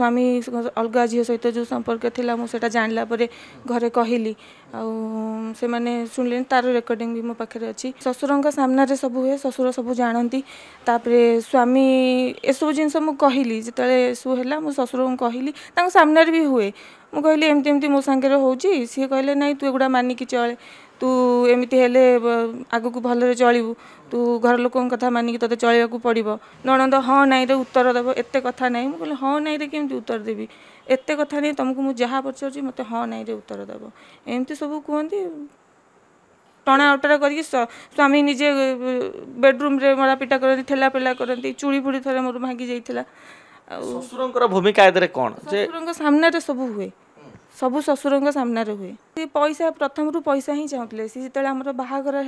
ସ୍ୱାମୀ ଅଲଗା ଝିଅ ସହିତ ଯେଉଁ ସମ୍ପର୍କ ଥିଲା ମୁଁ ସେଇଟା ଜାଣିଲା ପରେ ଘରେ କହିଲି ଆଉ ସେମାନେ ଶୁଣିଲେଣି ତାର ରେକର୍ଡ଼ିଂ ବି ମୋ ପାଖରେ ଅଛି ଶ୍ୱଶୁରଙ୍କ ସାମ୍ନାରେ ସବୁ ହୁଏ ଶ୍ୱଶୁର ସବୁ ଜାଣନ୍ତି ତାପରେ ସ୍ୱାମୀ ଏସବୁ ଜିନିଷ ମୁଁ କହିଲି ଯେତେବେଳେ ଏସବୁ ହେଲା ମୁଁ ଶ୍ୱଶୁରଙ୍କୁ କହିଲି ତାଙ୍କ ସାମ୍ନାରେ ବି ହୁଏ ମୁଁ କହିଲି ଏମିତି ଏମିତି ମୋ ସାଙ୍ଗରେ ହେଉଛି ସିଏ କହିଲେ ନାଇଁ ତୁ ଏଗୁଡ଼ା ମାନିକି ଚଳେ ତୁ ଏମିତି ହେଲେ ଆଗକୁ ଭଲରେ ଚଳିବୁ ତୁ ଘର ଲୋକଙ୍କ କଥା ମାନିକି ତୋତେ ଚଳିବାକୁ ପଡ଼ିବ ନଣନ୍ଦ ହଁ ନାଇଁରେ ଉତ୍ତର ଦେବ ଏତେ କଥା ନାହିଁ ମୁଁ କହିଲି ହଁ ନାଇଁରେ କେମିତି ଉତ୍ତର ଦେବି ଏତେ କଥା ନାହିଁ ତୁମକୁ ମୁଁ ଯାହା ପଚାରୁଛି ମୋତେ ହଁ ନାଇଁରେ ଉତ୍ତର ଦେବ ଏମିତି ସବୁ କୁହନ୍ତି ଟଣା ଅଟରା କରିକି ସ୍ୱାମୀ ନିଜେ ବେଡ଼ରୁମ୍ରେ ମରାପିଟା କରନ୍ତି ଠେଲାପେଲା କରନ୍ତି ଚୁଳି ଫୁଳି ଥରେ ମୋର ଭାଙ୍ଗି ଯାଇଥିଲା ଆଉ ଶ୍ୱଶୁରଙ୍କର ଭୂମିକା ଏଥିରେ କ'ଣ ଶ୍ୱଶୁରଙ୍କ ସାମ୍ନାରେ ସବୁ ହୁଏ सबै शसुर सामनारि पैसा प्रथम पैसा हिँड चाहँदै जति बेला बाह्र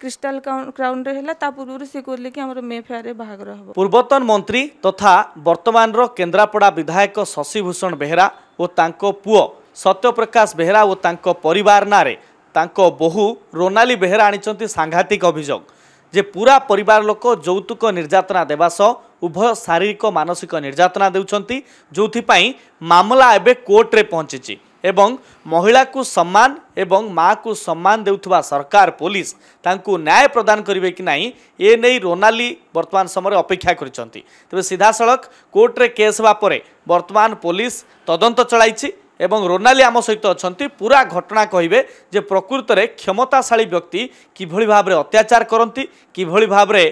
क्रिस्टाल क्राउन कि ते फेयर बाह्र हूर्वत मंत्री तथा बर्तानर केन्द्रपडा विधायक शशिभूषण बेहरा शशीभूषण बेहेरा पुओ सत्यप्रकाश बेहरा बेहेरा ना बो रोनाली बेहरा आनिन्छ साङ्घातिक अभियोग ଯେ ପୁରା ପରିବାର ଲୋକ ଯୌତୁକ ନିର୍ଯାତନା ଦେବା ସହ ଉଭୟ ଶାରୀରିକ ମାନସିକ ନିର୍ଯାତନା ଦେଉଛନ୍ତି ଯେଉଁଥିପାଇଁ ମାମଲା ଏବେ କୋର୍ଟରେ ପହଞ୍ଚିଛି ଏବଂ ମହିଳାକୁ ସମ୍ମାନ ଏବଂ ମାଆକୁ ସମ୍ମାନ ଦେଉଥିବା ସରକାର ପୋଲିସ ତାଙ୍କୁ ନ୍ୟାୟ ପ୍ରଦାନ କରିବେ କି ନାହିଁ ଏ ନେଇ ରୋନାଲି ବର୍ତ୍ତମାନ ସମୟରେ ଅପେକ୍ଷା କରିଛନ୍ତି ତେବେ ସିଧାସଳଖ କୋର୍ଟରେ କେସ୍ ହେବା ପରେ ବର୍ତ୍ତମାନ ପୋଲିସ ତଦନ୍ତ ଚଳାଇଛି ଏବଂ ରୋନାଲି ଆମ ସହିତ ଅଛନ୍ତି ପୁରା ଘଟଣା କହିବେ ଯେ ପ୍ରକୃତରେ କ୍ଷମତାଶାଳୀ ବ୍ୟକ୍ତି କିଭଳି ଭାବରେ ଅତ୍ୟାଚାର କରନ୍ତି କିଭଳି ଭାବରେ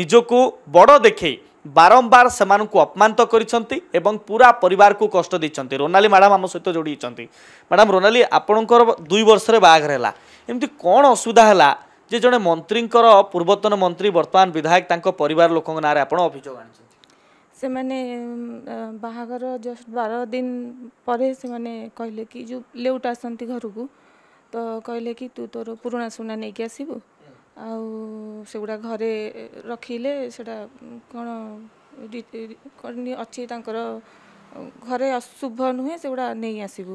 ନିଜକୁ ବଡ଼ ଦେଖେଇ ବାରମ୍ବାର ସେମାନଙ୍କୁ ଅପମାନିତ କରିଛନ୍ତି ଏବଂ ପୁରା ପରିବାରକୁ କଷ୍ଟ ଦେଇଛନ୍ତି ରୋନାଲି ମ୍ୟାଡ଼ାମ୍ ଆମ ସହିତ ଯୋଡ଼ିଛନ୍ତି ମ୍ୟାଡ଼ାମ୍ ରୋନାଲି ଆପଣଙ୍କର ଦୁଇ ବର୍ଷରେ ବାହାଘର ହେଲା ଏମିତି କ'ଣ ଅସୁବିଧା ହେଲା ଯେ ଜଣେ ମନ୍ତ୍ରୀଙ୍କର ପୂର୍ବତନ ମନ୍ତ୍ରୀ ବର୍ତ୍ତମାନ ବିଧାୟକ ତାଙ୍କ ପରିବାର ଲୋକଙ୍କ ନାଁରେ ଆପଣ ଅଭିଯୋଗ ଆଣିଛନ୍ତି ସେମାନେ ବାହାଘର ଜଷ୍ଟ ବାର ଦିନ ପରେ ସେମାନେ କହିଲେ କି ଯେଉଁ ଲେଉଟ ଆସନ୍ତି ଘରକୁ ତ କହିଲେ କି ତୁ ତୋର ପୁରୁଣା ସୁନା ନେଇକି ଆସିବୁ ଆଉ ସେଗୁଡ଼ା ଘରେ ରଖିଲେ ସେଟା କ'ଣ ଅଛି ତାଙ୍କର ঘরে অশুভ নুহে সেগুলা নেই আসিবু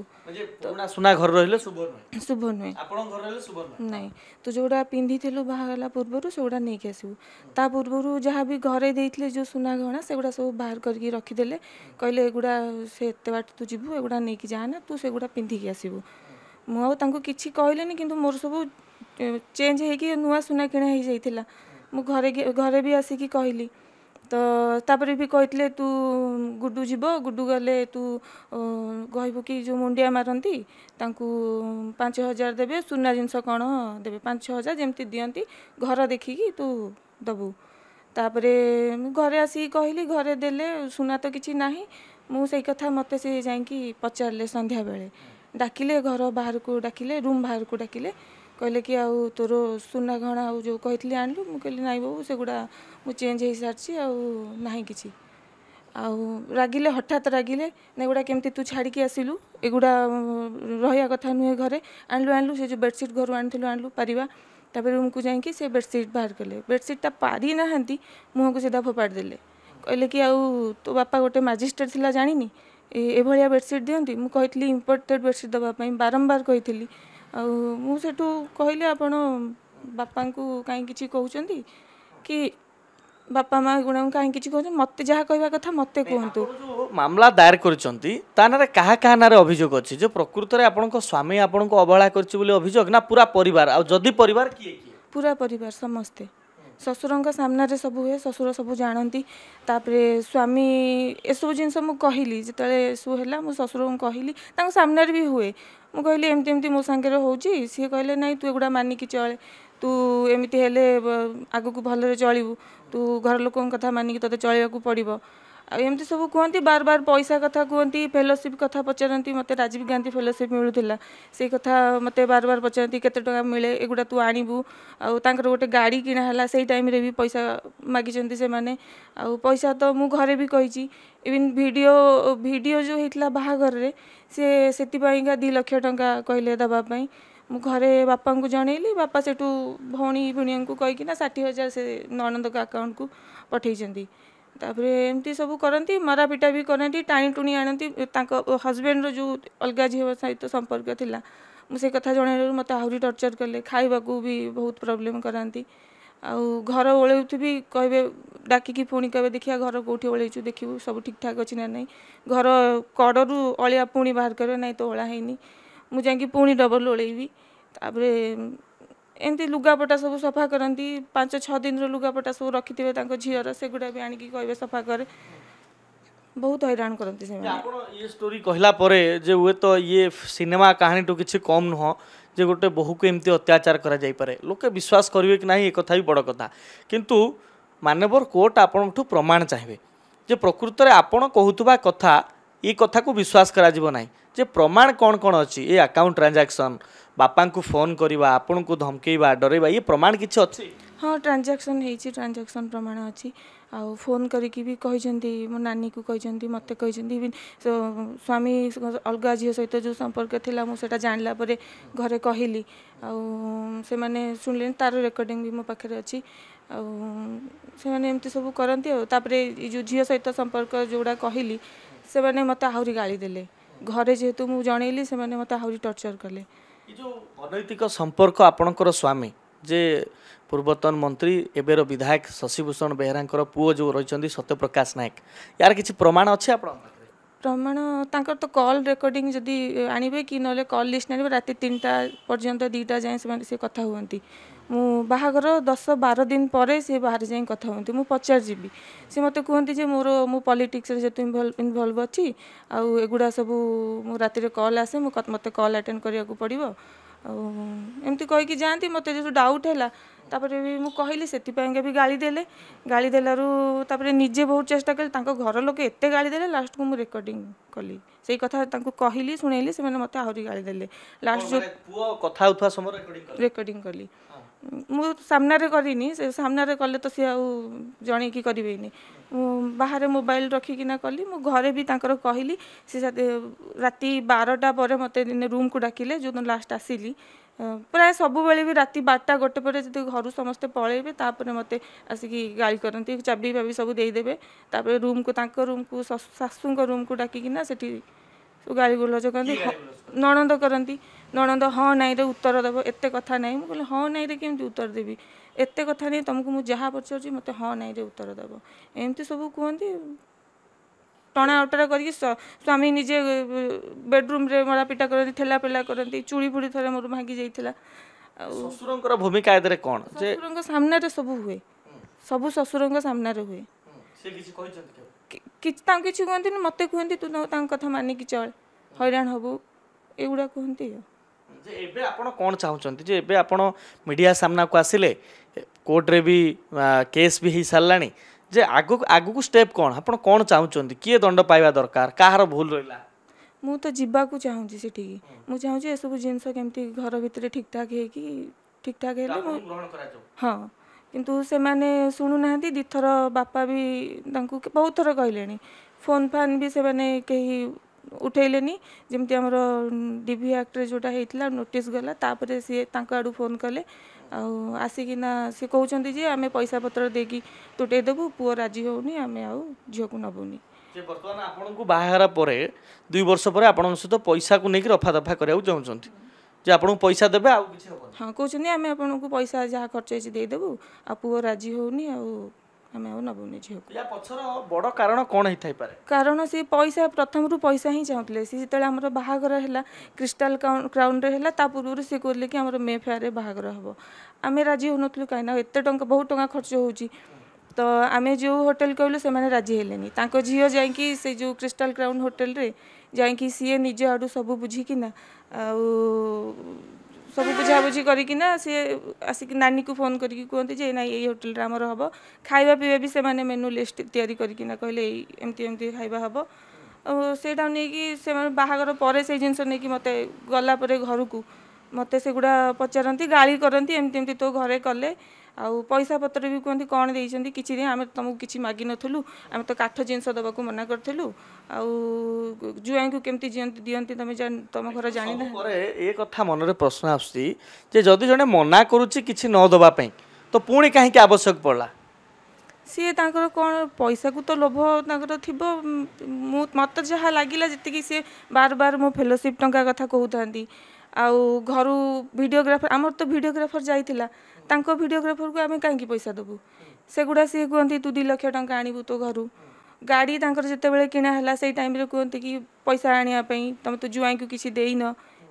সোনা ঘর রহলে শুভ নুহে শুভ নুহে আপনার ঘর রহলে শুভ নুহে নাই তো যেগুলা পিঁধিলু বাহাগলা পূর্বরু সেগুলা নেইকি আসিবু তা পূর্বরু যাহা বি ঘরে দেইথিলে যে সোনা গহনা সেগুলা সব বাহার করিকি রখিদেলে কইলে এগুলা সে এতে বাট তু যিবু এগুলা নেইকি যা না তু সেগুলা পিঁধিকি আসিবু ମୁଁ ଆଉ ତାଙ୍କୁ କିଛି କହିଲିନି କିନ୍ତୁ ମୋର ସବୁ ଚେଞ୍ଜ ହେଇକି ନୂଆ ସୁନା କିଣା ହେଇଯାଇଥିଲା ମୁଁ ଘରେ ଘରେ ବି ଆସିକି କହିଲି ତ ତା'ପରେ ବି କହିଥିଲେ ତୁ ଗୁଡ଼ୁ ଯିବ ଗୁଡ଼ୁ ଗଲେ ତୁ କହିବୁ କି ଯେଉଁ ମୁଣ୍ଡିଆ ମାରନ୍ତି ତାଙ୍କୁ ପାଞ୍ଚ ହଜାର ଦେବେ ସୁନା ଜିନିଷ କ'ଣ ଦେବେ ପାଞ୍ଚ ଛଅ ହଜାର ଯେମିତି ଦିଅନ୍ତି ଘର ଦେଖିକି ତୁ ଦେବୁ ତା'ପରେ ମୁଁ ଘରେ ଆସିକି କହିଲି ଘରେ ଦେଲେ ସୁନା ତ କିଛି ନାହିଁ ମୁଁ ସେଇ କଥା ମୋତେ ସେ ଯାଇକି ପଚାରିଲେ ସନ୍ଧ୍ୟାବେଳେ ଡାକିଲେ ଘର ବାହାରକୁ ଡାକିଲେ ରୁମ୍ ବାହାରକୁ ଡାକିଲେ କହିଲେ କି ଆଉ ତୋର ସୁନା ଗହଣା ଆଉ ଯେଉଁ କହିଥିଲି ଆଣିଲୁ ମୁଁ କହିଲି ନାଇଁ ବୋଉ ସେଗୁଡ଼ା ମୁଁ ଚେଞ୍ଜ ହେଇସାରିଛି ଆଉ ନାହିଁ କିଛି ଆଉ ରାଗିଲେ ହଠାତ୍ ରାଗିଲେ ଏଗୁଡ଼ା କେମିତି ତୁ ଛାଡ଼ିକି ଆସିଲୁ ଏଗୁଡ଼ା ରହିବା କଥା ନୁହେଁ ଘରେ ଆଣିଲୁ ଆଣିଲୁ ସେ ଯେଉଁ ବେଡ଼ସିଟ୍ ଘରୁ ଆଣିଥିଲୁ ଆଣିଲୁ ପାରିବା ତାପରେ ରୁମ୍କୁ ଯାଇକି ସେ ବେଡ଼ସିଟ୍ ବାହାର କଲେ ବେଡ଼ସିଟ୍ଟା ପାରି ନାହାନ୍ତି ମୁହଁକୁ ସିଧା ଫୋପାଡ଼ି ଦେଲେ କହିଲେ କି ଆଉ ତୋ ବାପା ଗୋଟେ ମାଜିଷ୍ଟ୍ରେଟ୍ ଥିଲା ଜାଣିନି ଏଭଳିଆ ବେଡ଼ସିଟ୍ ଦିଅନ୍ତି ମୁଁ କହିଥିଲି ଇମ୍ପୋର୍ଟେଡ଼୍ ବେଡ଼ସିଟ୍ ଦେବା ପାଇଁ ବାରମ୍ବାର କହିଥିଲି ଆଉ ମୁଁ ସେଠୁ କହିଲି ଆପଣ ବାପାଙ୍କୁ କାହିଁ କିଛି କହୁଛନ୍ତି କି ବାପା ମା ଗୁଡ଼ାଙ୍କୁ କାହିଁ କିଛି କହୁଛନ୍ତି ମୋତେ ଯାହା କହିବା କଥା ମୋତେ କୁହନ୍ତୁ ମାମଲା ଦାୟର କରିଛନ୍ତି ତା ନାଁରେ କାହା କାହା ନାଁରେ ଅଭିଯୋଗ ଅଛି ଯେ ପ୍ରକୃତରେ ଆପଣଙ୍କ ସ୍ୱାମୀ ଆପଣଙ୍କୁ ଅବହେଳା କରିଛି ବୋଲି ଅଭିଯୋଗ ନା ପୁରା ପରିବାର ଆଉ ଯଦି ପରିବାର କିଏ ପୁରା ପରିବାର ସମସ୍ତେ ଶ୍ୱଶୁରଙ୍କ ସାମ୍ନାରେ ସବୁ ହୁଏ ଶ୍ୱଶୁର ସବୁ ଜାଣନ୍ତି ତା'ପରେ ସ୍ୱାମୀ ଏସବୁ ଜିନିଷ ମୁଁ କହିଲି ଯେତେବେଳେ ଏସବୁ ହେଲା ମୁଁ ଶ୍ୱଶୁରଙ୍କୁ କହିଲି ତାଙ୍କ ସାମ୍ନାରେ ବି ହୁଏ ମୁଁ କହିଲି ଏମିତି ଏମିତି ମୋ ସାଙ୍ଗରେ ହେଉଛି ସିଏ କହିଲେ ନାଇଁ ତୁ ଏଗୁଡ଼ା ମାନିକି ଚଳେ ତୁ ଏମିତି ହେଲେ ଆଗକୁ ଭଲରେ ଚଳିବୁ ତୁ ଘର ଲୋକଙ୍କ କଥା ମାନିକି ତୋତେ ଚଳିବାକୁ ପଡ଼ିବ ଏମିତି ସବୁ କୁହନ୍ତି ବାର ବାର ପଇସା କଥା କୁହନ୍ତି ଫେଲୋସିପ୍ କଥା ପଚାରନ୍ତି ମୋତେ ରାଜୀବ ଗାନ୍ଧୀ ଫେଲୋସିପ୍ ମିଳୁଥିଲା ସେଇ କଥା ମୋତେ ବାର ବାର ପଚାରନ୍ତି କେତେ ଟଙ୍କା ମିଳେ ଏଗୁଡ଼ା ତୁ ଆଣିବୁ ଆଉ ତାଙ୍କର ଗୋଟେ ଗାଡ଼ି କିଣା ହେଲା ସେଇ ଟାଇମ୍ରେ ବି ପଇସା ମାଗିଛନ୍ତି ସେମାନେ ଆଉ ପଇସା ତ ମୁଁ ଘରେ ବି କହିଛି ଇଭିନ୍ ଭିଡ଼ିଓ ଭିଡ଼ିଓ ଯେଉଁ ହେଇଥିଲା ବାହାଘରରେ ସେ ସେଥିପାଇଁକା ଦୁଇ ଲକ୍ଷ ଟଙ୍କା କହିଲେ ଦେବା ପାଇଁ ମୁଁ ଘରେ ବାପାଙ୍କୁ ଜଣେଇଲି ବାପା ସେଠୁ ଭଉଣୀ ଭିଣୀଙ୍କୁ କହିକିନା ଷାଠିଏ ହଜାର ସେ ନଣନ୍ଦଙ୍କ ଆକାଉଣ୍ଟକୁ ପଠେଇଛନ୍ତି ତାପରେ ଏମିତି ସବୁ କରନ୍ତି ମରାପିଟା ବି କରନ୍ତି ଟାଣି ଟୁଣି ଆଣନ୍ତି ତାଙ୍କ ହଜବେଣ୍ଡର ଯେଉଁ ଅଲଗା ଝିଅ ସହିତ ସମ୍ପର୍କ ଥିଲା ମୁଁ ସେ କଥା ଜଣାଇବାରୁ ମୋତେ ଆହୁରି ଟର୍ଚର୍ କଲେ ଖାଇବାକୁ ବି ବହୁତ ପ୍ରୋବ୍ଲେମ୍ କରାନ୍ତି ଆଉ ଘର ଓଳେଉଥିବି କହିବେ ଡାକିକି ପୁଣି କହିବେ ଦେଖିବା ଘର କେଉଁଠି ଓଳେଇଛୁ ଦେଖିବୁ ସବୁ ଠିକ୍ଠାକ୍ ଅଛି ନା ନାହିଁ ଘର କଡ଼ରୁ ଅଳିଆ ପୁଣି ବାହାର କରିବେ ନାହିଁ ତ ଓଳା ହେଇନି ମୁଁ ଯାଇକି ପୁଣି ଡବଲ୍ ଓଳେଇବି ତାପରେ ଏମିତି ଲୁଗାପଟା ସବୁ ସଫା କରନ୍ତି ପାଞ୍ଚ ଛଅ ଦିନର ଲୁଗାପଟା ସବୁ ରଖିଥିବେ ତାଙ୍କ ଝିଅର ସେଗୁଡ଼ା ବି ଆଣିକି କହିବେ ସଫା କରେ ବହୁତ ହଇରାଣ କରନ୍ତି ସେମାନେ ଆପଣ ଇଏ ଷ୍ଟୋରି କହିଲା ପରେ ଯେ ହୁଏତ ଇଏ ସିନେମା କାହାଣୀଠୁ କିଛି କମ୍ ନୁହଁ ଯେ ଗୋଟେ ବୋହୂକୁ ଏମିତି ଅତ୍ୟାଚାର କରାଯାଇପାରେ ଲୋକେ ବିଶ୍ୱାସ କରିବେ କି ନାହିଁ ଏ କଥା ବି ବଡ଼ କଥା କିନ୍ତୁ ମାନ୍ୟବର କୋର୍ଟ ଆପଣଙ୍କଠୁ ପ୍ରମାଣ ଚାହିଁବେ ଯେ ପ୍ରକୃତରେ ଆପଣ କହୁଥିବା କଥା ଏ କଥାକୁ ବିଶ୍ୱାସ କରାଯିବ ନାହିଁ ଯେ ପ୍ରମାଣ କ'ଣ କ'ଣ ଅଛି ଏ ଆକାଉଣ୍ଟ ଟ୍ରାଞ୍ଜାକ୍ସନ୍ ବାପାଙ୍କୁ ଫୋନ୍ କରିବା ଆପଣଙ୍କୁ ଧମକେଇବା ଡରେଇବା ଇଏ ପ୍ରମାଣ କିଛି ଅଛି ହଁ ଟ୍ରାଞ୍ଜାକ୍ସନ୍ ହେଇଛି ଟ୍ରାଞ୍ଜାକ୍ସନ୍ ପ୍ରମାଣ ଅଛି ଆଉ ଫୋନ୍ କରିକି ବି କହିଛନ୍ତି ମୋ ନାନୀକୁ କହିଛନ୍ତି ମୋତେ କହିଛନ୍ତି ଇଭିନ୍ ସ୍ୱାମୀ ଅଲଗା ଝିଅ ସହିତ ଯେଉଁ ସମ୍ପର୍କ ଥିଲା ମୁଁ ସେଇଟା ଜାଣିଲା ପରେ ଘରେ କହିଲି ଆଉ ସେମାନେ ଶୁଣିଲେନି ତା'ର ରେକର୍ଡ଼ିଂ ବି ମୋ ପାଖରେ ଅଛି ଆଉ ସେମାନେ ଏମିତି ସବୁ କରନ୍ତି ଆଉ ତାପରେ ଏଇ ଯେଉଁ ଝିଅ ସହିତ ସମ୍ପର୍କ ଯେଉଁଗୁଡ଼ା କହିଲି त्यो मत आउरी गाली देले घर जुन मनैली मतलब आह्र टर्चर कले अनैतिक संपर्क आप स्वामी पूर्वतन मंत्री एबेर विधायक सत्यप्रकाश नायक यार रह प्रमाण अब प्रमाण तर त कल रेकर्डिङ आल लिस्ट आज तिनटा पर्यटन दीटा जाँदा कथा हुँदै म बाघर दस बार दिन पर सि बाँकी म पचारि मते कु म पलिटिस इनभल्भ अच्छु अच्छी सबै म रातिर कल आसे म कल आटेन्ड गरेको पर्व अब एमति मते जस्तो डाउट होला ତାପରେ ବି ମୁଁ କହିଲି ସେଥିପାଇଁକା ବି ଗାଳି ଦେଲେ ଗାଳି ଦେଲାରୁ ତାପରେ ନିଜେ ବହୁତ ଚେଷ୍ଟା କଲି ତାଙ୍କ ଘର ଲୋକ ଏତେ ଗାଳି ଦେଲେ ଲାଷ୍ଟକୁ ମୁଁ ରେକର୍ଡ଼ିଂ କଲି ସେଇ କଥା ତାଙ୍କୁ କହିଲି ଶୁଣେଇଲି ସେମାନେ ମୋତେ ଆହୁରି ଗାଳି ଦେଲେ ଲାଷ୍ଟ ଯେଉଁ ପୁଅ କଥା ହେଉଥିବା ସମୟରେ ରେକର୍ଡ଼ିଂ କଲି ମୁଁ ସାମ୍ନାରେ କରିନି ସେ ସାମ୍ନାରେ କଲେ ତ ସିଏ ଆଉ ଜଣେଇକି କରିବେନି बाहार मोबाइल रेखिकना कलि म घर कहिलि राति बारटा मते दिन को कु जो जोदन लास्ट आसलि प्रायः सबै राति बारटा गोटे पर्दे पलै मस गाई कति चाबि फि रूम को तुम रुम शासु रुमको डाकिक गाई गोलज गर नणन्द ନଣନ୍ଦ ହଁ ନାଇଁରେ ଉତ୍ତର ଦେବ ଏତେ କଥା ନାହିଁ ମୁଁ କହିଲି ହଁ ନାଇଁରେ କେମିତି ଉତ୍ତର ଦେବି ଏତେ କଥା ନାହିଁ ତୁମକୁ ମୁଁ ଯାହା ପଚାରୁଛି ମୋତେ ହଁ ନାଇଁରେ ଉତ୍ତର ଦେବ ଏମିତି ସବୁ କୁହନ୍ତି ଟଣା ଅଟରା କରିକି ସ୍ୱାମୀ ନିଜେ ବେଡ୍ରୁମ୍ରେ ମରାପିଟା କରନ୍ତି ଠେଲା ପେଲା କରନ୍ତି ଚୁଳି ଫୁଳି ଥରେ ମୋର ଭାଙ୍ଗି ଯାଇଥିଲା ଆଉ ଶ୍ୱଶୁରଙ୍କର ଭୂମିକା ଏଥିରେ କ'ଣ ଶ୍ୱଶୁରଙ୍କ ସାମ୍ନାରେ ସବୁ ହୁଏ ସବୁ ଶ୍ୱଶୁରଙ୍କ ସାମ୍ନାରେ ହୁଏ କିଛି ତାଙ୍କୁ କିଛି କୁହନ୍ତିନି ମୋତେ କୁହନ୍ତି ତୁ ତାଙ୍କ କଥା ମାନିକି ଚଳ ହଇରାଣ ହବୁ ଏଗୁଡ଼ା କୁହନ୍ତି ଆଉ ଯେ ଏବେ ଆପଣ କ'ଣ ଚାହୁଁଛନ୍ତି ଯେ ଏବେ ଆପଣ ମିଡ଼ିଆ ସାମ୍ନାକୁ ଆସିଲେ କୋର୍ଟରେ ବି କେସ୍ ବି ହେଇସାରିଲାଣି ଯେ ଆଗକୁ ଆଗକୁ ଷ୍ଟେପ୍ କ'ଣ ଆପଣ କ'ଣ ଚାହୁଁଛନ୍ତି କିଏ ଦଣ୍ଡ ପାଇବା ଦରକାର କାହାର ଭୁଲ ରହିଲା ମୁଁ ତ ଯିବାକୁ ଚାହୁଁଛି ସେଠିକି ମୁଁ ଚାହୁଁଛି ଏସବୁ ଜିନିଷ କେମିତି ଘର ଭିତରେ ଠିକ୍ଠାକ୍ ହେଇକି ଠିକ୍ଠାକ୍ ହେଲେ ମୁଁ ହଁ କିନ୍ତୁ ସେମାନେ ଶୁଣୁନାହାନ୍ତି ଦୁଇଥର ବାପା ବି ତାଙ୍କୁ ବହୁତ ଥର କହିଲେଣି ଫୋନ୍ ଫାନ୍ ବି ସେମାନେ କେହି ଉଠାଇଲେନି ଯେମିତି ଆମର ଡିଭି ଆକ୍ଟରେ ଯେଉଁଟା ହେଇଥିଲା ନୋଟିସ୍ ଗଲା ତାପରେ ସିଏ ତାଙ୍କ ଆଡ଼ୁ ଫୋନ୍ କଲେ ଆଉ ଆସିକିନା ସେ କହୁଛନ୍ତି ଯେ ଆମେ ପଇସା ପତ୍ର ଦେଇକି ତୁଟେଇ ଦେବୁ ପୁଅ ରାଜି ହେଉନି ଆମେ ଆଉ ଝିଅକୁ ନେବୁନି ଯେ ବର୍ତ୍ତମାନ ଆପଣଙ୍କୁ ବାହାହେଲା ପରେ ଦୁଇ ବର୍ଷ ପରେ ଆପଣଙ୍କ ସହିତ ପଇସାକୁ ନେଇକି ରଫାଦଫା କରିବାକୁ ଚାହୁଁଛନ୍ତି ଯେ ଆପଣଙ୍କୁ ପଇସା ଦେବେ ଆଉ କିଛି ହଁ କହୁଛନ୍ତି ଆମେ ଆପଣଙ୍କୁ ପଇସା ଯାହା ଖର୍ଚ୍ଚ ହେଇଛି ଦେଇଦେବୁ ଆଉ ପୁଅ ରାଜି ହେଉନି ଆଉ कारण कौन सी पैसा प्रथम रू पैसा ही चाहते सी जिते बाहर है क्रिस्टाल क्राउन पूर्व सी कह कि मे फेयर बाहर हम आम राजी हो नु कहीं एत बहुत टाइम खर्च हो तो आम जो होटेल कहल से राजी हेले झील से क्रिस्टाल क्राउन होटेल जाए निज आड़ सब बुझिकिना सबै बुझाबुझिको सि आसिक को फोन गरिक कि ना एटेल् खाइपि मेन्ु लिस्ट तयारी गरिक कहिले एमितिमि खाइब सही डाउ बाहर जिस नै मते गलाप घरको मतेसुडा पचार गाई कति एमति तो घरे कले ଆଉ ପଇସା ପତ୍ର ବି କୁହନ୍ତି କ'ଣ ଦେଇଛନ୍ତି କିଛି ଦେଇ ଆମେ ତୁମକୁ କିଛି ମାଗିନଥିଲୁ ଆମେ ତ କାଠ ଜିନିଷ ଦେବାକୁ ମନା କରିଥିଲୁ ଆଉ ଜୁଆଇଙ୍କୁ କେମିତି ଦିଅନ୍ତି ତୁମେ ତୁମ ଘର ଜାଣିନା ପରେ ଏ କଥା ମନରେ ପ୍ରଶ୍ନ ଆସୁଛି ଯେ ଯଦି ଜଣେ ମନା କରୁଛି କିଛି ନ ଦେବା ପାଇଁ ତ ପୁଣି କାହିଁକି ଆବଶ୍ୟକ ପଡ଼ିଲା ସିଏ ତାଙ୍କର କ'ଣ ପଇସାକୁ ତ ଲୋଭ ତାଙ୍କର ଥିବ ମୁଁ ମୋତେ ଯାହା ଲାଗିଲା ଯେତିକି ସିଏ ବାର ବାର ମୋ ଫେଲୋସିପ୍ ଟଙ୍କା କଥା କହୁଥାନ୍ତି ଆଉ ଘରୁ ଭିଡ଼ିଓଗ୍ରାଫର ଆମର ତ ଭିଡ଼ିଓଗ୍ରାଫର ଯାଇଥିଲା ତାଙ୍କ ଭିଡ଼ିଓଗ୍ରାଫରକୁ ଆମେ କାହିଁକି ପଇସା ଦେବୁ ସେଗୁଡ଼ା ସିଏ କୁହନ୍ତି ତୁ ଦୁଇ ଲକ୍ଷ ଟଙ୍କା ଆଣିବୁ ତୋ ଘରୁ ଗାଡ଼ି ତାଙ୍କର ଯେତେବେଳେ କିଣା ହେଲା ସେଇ ଟାଇମ୍ରେ କୁହନ୍ତି କି ପଇସା ଆଣିବା ପାଇଁ ତୁମେ ତ ଜୁଆଇଁକୁ କିଛି ଦେଇନ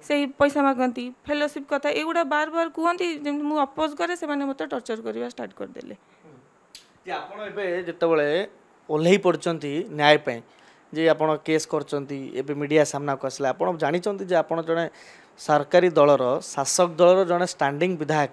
ସେଇ ପଇସା ମାଗନ୍ତି ଫେଲୋସିପ୍ କଥା ଏଗୁଡ଼ା ବାର ବାର କୁହନ୍ତି ଯେମିତି ମୁଁ ଅପୋଜ୍ କରେ ସେମାନେ ମୋତେ ଟର୍ଚର୍ କରିବା ଷ୍ଟାର୍ଟ କରିଦେଲେ ଯେ ଆପଣ ଏବେ ଯେତେବେଳେ ଓହ୍ଲେଇ ପଡ଼ୁଛନ୍ତି ନ୍ୟାୟ ପାଇଁ ଯେ ଆପଣ କେସ୍ କରୁଛନ୍ତି ଏବେ ମିଡ଼ିଆ ସାମ୍ନାକୁ ଆସିଲା ଆପଣ ଜାଣିଛନ୍ତି ଯେ ଆପଣ ଜଣେ ସରକାରୀ ଦଳର ଶାସକ ଦଳର ଜଣେ ଷ୍ଟାଣ୍ଡିଂ ବିଧାୟକ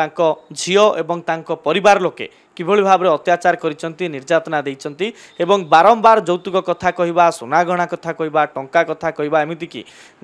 ତାଙ୍କ ଝିଅ ଏବଂ ତାଙ୍କ ପରିବାର ଲୋକେ କିଭଳି ଭାବରେ ଅତ୍ୟାଚାର କରିଛନ୍ତି ନିର୍ଯାତନା ଦେଇଛନ୍ତି ଏବଂ ବାରମ୍ବାର ଯୌତୁକ କଥା କହିବା ସୁନାଗହଣା କଥା କହିବା ଟଙ୍କା କଥା କହିବା ଏମିତିକି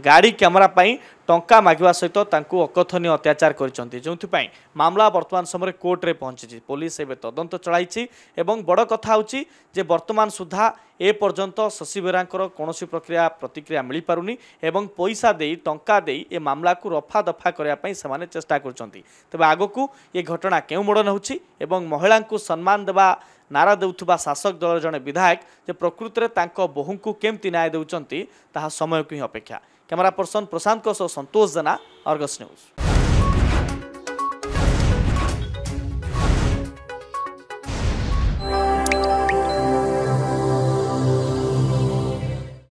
ଗାଡ଼ି କ୍ୟାମେରା ପାଇଁ ଟଙ୍କା ମାଗିବା ସହିତ ତାଙ୍କୁ ଅକଥନୀୟ ଅତ୍ୟାଚାର କରିଛନ୍ତି ଯେଉଁଥିପାଇଁ ମାମଲା ବର୍ତ୍ତମାନ ସମୟରେ କୋର୍ଟରେ ପହଞ୍ଚିଛି ପୋଲିସ ଏବେ ତଦନ୍ତ ଚଳାଇଛି ଏବଂ ବଡ଼ କଥା ହେଉଛି ଯେ ବର୍ତ୍ତମାନ ସୁଦ୍ଧା এপর্যন্ত শশী বেহরাঙ্কর কৌশি প্রক্রিয়া প্রতিক্রিয়া মিপারুনি এবং পয়সা দিয়ে টঙ্কা দিয়ে এ মামলাকে রফাদফা করা সে চেষ্টা করছেন তবে আগক এ ঘটনা কেউ মোড় নেଉଛି এবং মহিলা সম্মান দেওয়া নারা দেউথিবা শাসক দলর জনে বিধায়ক যে প্রকৃতরে তাঙ্ক বহুঙ্কু কেমতি ন্যায় দেউচন্তি তাহা সময়কু হি অপেক্ষা ক্যামেরা পর্সন প্রশান্তক সহ সন্তোষ জেনা অর্গস নিউজ